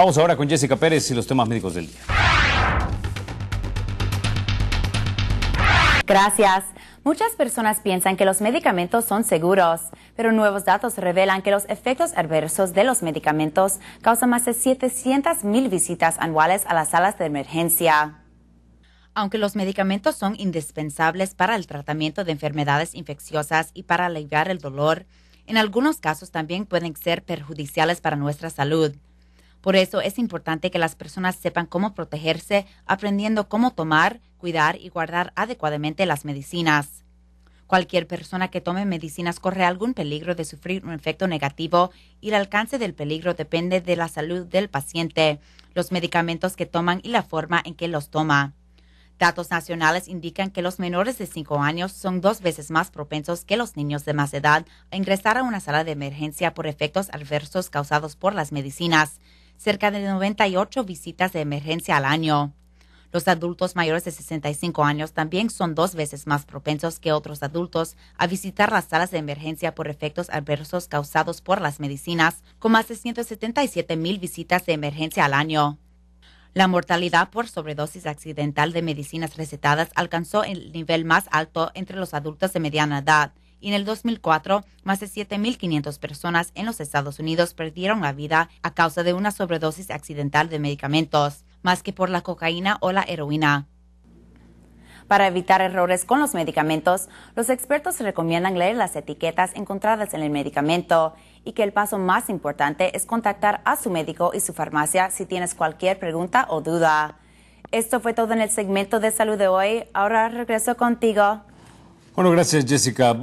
Vamos ahora con Jessica Pérez y los temas médicos del día. Gracias. Muchas personas piensan que los medicamentos son seguros, pero nuevos datos revelan que los efectos adversos de los medicamentos causan más de 700 mil visitas anuales a las salas de emergencia. Aunque los medicamentos son indispensables para el tratamiento de enfermedades infecciosas y para aliviar el dolor, en algunos casos también pueden ser perjudiciales para nuestra salud. Por eso es importante que las personas sepan cómo protegerse, aprendiendo cómo tomar, cuidar y guardar adecuadamente las medicinas. Cualquier persona que tome medicinas corre algún peligro de sufrir un efecto negativo y el alcance del peligro depende de la salud del paciente, los medicamentos que toman y la forma en que los toma. Datos nacionales indican que los menores de 5 años son dos veces más propensos que los niños de más edad a ingresar a una sala de emergencia por efectos adversos causados por las medicinas cerca de 98 visitas de emergencia al año. Los adultos mayores de 65 años también son dos veces más propensos que otros adultos a visitar las salas de emergencia por efectos adversos causados por las medicinas, con más de 177 mil visitas de emergencia al año. La mortalidad por sobredosis accidental de medicinas recetadas alcanzó el nivel más alto entre los adultos de mediana edad, y en el 2004 más de 7.500 personas en los Estados Unidos perdieron la vida a causa de una sobredosis accidental de medicamentos, más que por la cocaína o la heroína. Para evitar errores con los medicamentos, los expertos recomiendan leer las etiquetas encontradas en el medicamento y que el paso más importante es contactar a su médico y su farmacia si tienes cualquier pregunta o duda. Esto fue todo en el segmento de salud de hoy. Ahora regreso contigo. Bueno, gracias Jessica.